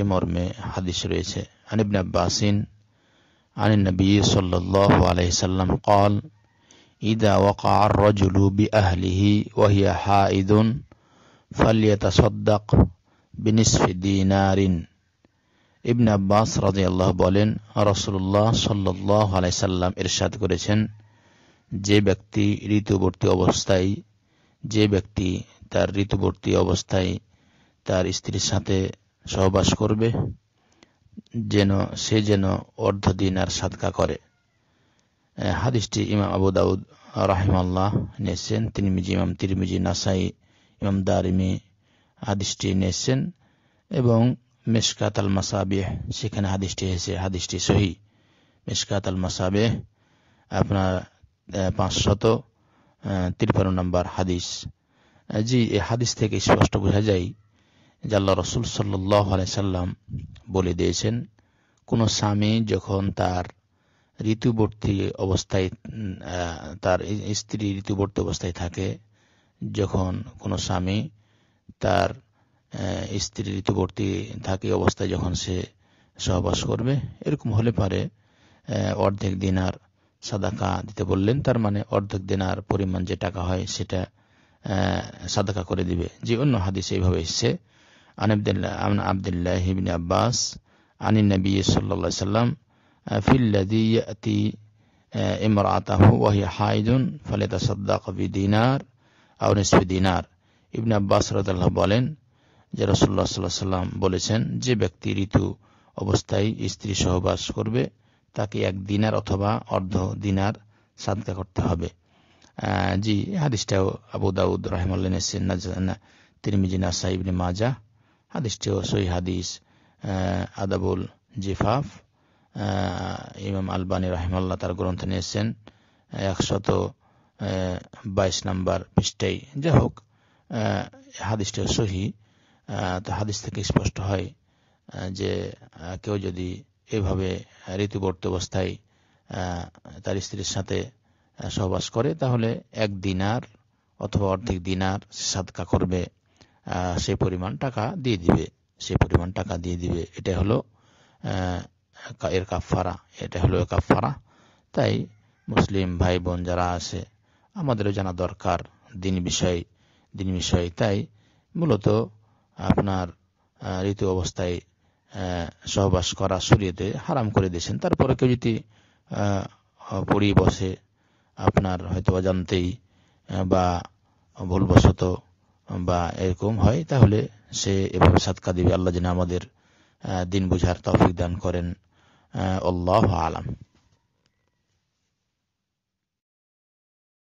এ মর্মে হাদিস রয়েছে عن ابن عباس عن النبي صلى الله عليه وسلم قال إذا وقع الرجل بأهله وهي حائض সদ্দাক بنصف دينار ইবনে আব্বাস আল্লাহ বলেন রসুল্লাহ সাল্লাহ আলাইসাল্লাম ইরশাদ করেছেন যে ব্যক্তি ঋতুবর্তী অবস্থায় যে ব্যক্তি তার ঋতুবর্তী অবস্থায় তার স্ত্রীর সাথে সহবাস করবে যেন সে যেন অর্ধ দিন আর সাদকা করে হাদিসটি ইমাম আবু দাউদ রাহিমাল্লাহ নিয়েছেন তিরমিজি ইমাম তিরমিজি নাসাই ইমাম দারিমি হাদিসটি নিয়েছেন এবং মেসকাত আল মাসাবিহ সেখানে হাদিসটি এসেছে হাদিসটি সহি মেসকাত আল মাসাবে আপনার পাঁচশত তিরপান্ন নম্বর হাদিস জি এই হাদিস থেকে স্পষ্ট বোঝা যায় জাল্লা রসুল সাল্লাম বলে দিয়েছেন কোনো স্বামী যখন তার ঋতুবর্তী অবস্থায় তার স্ত্রী ঋতুবর্তী অবস্থায় থাকে যখন কোনো স্বামী তার স্ত্রী ঋতুবর্তী থাকে অবস্থায় যখন সে সহবাস করবে এরকম হলে পারে অর্ধেক দিন আর সাদাকা দিতে বললেন তার মানে অর্ধেক দিনার পরিমাণ যে টাকা হয় সেটা সাদাকা করে দিবে যে অন্য হাদিস এইভাবে এসছে عن عبد الله عن عبد الله بن عباس عن النبي صلى الله عليه وسلم في الذي يأتي امرأته وهي حائض فليتصدق بدينار أو نصف دينار ইবনে আব্বাস রাদাল্লাহ বলেন যে রসল্লা সাল্লাহ সাল্লাম বলেছেন যে ব্যক্তি ঋতু অবস্থায় স্ত্রী সহবাস করবে তাকে এক দিনার অথবা অর্ধ দিনার সাদকা করতে হবে জি হাদিসটাও আবু দাউদ রাহেমাল্লা নেসিন তিরমিজি নাসা ইবনে মাজা ও সই হাদিস আদাবুল জিফাফ ইমাম আলবানী রাহিমাল্লাহ তার গ্রন্থ নিয়েছেন একশত বাইশ নাম্বার পৃষ্ঠাই যাই হোক হাদিসটা সহি তো হাদিস থেকে স্পষ্ট হয় যে কেউ যদি এভাবে ঋতুবর্ত অবস্থায় তার স্ত্রীর সাথে সহবাস করে তাহলে এক দিনার অথবা অর্ধেক দিনার সাদকা করবে সে পরিমাণ টাকা দিয়ে দিবে সে পরিমাণ টাকা দিয়ে দিবে এটা হলো এর কাফারা এটা হলো কাফারা তাই মুসলিম ভাই বোন যারা আছে আমাদেরও জানা দরকার দিন বিষয় দিন বিষয় তাই মূলত আপনার ঋতু অবস্থায় সহবাস করা সরিয়েতে হারাম করে দিয়েছেন তারপরে কেউ যদি পড়ি বসে আপনার হয়তো অজান্তেই বা ভুলবশত বা এরকম হয় তাহলে সে এভাবে সাতকা দিবে আল্লাহ যেন আমাদের দিন বুঝার তফিক দান করেন আল্লাহ আলম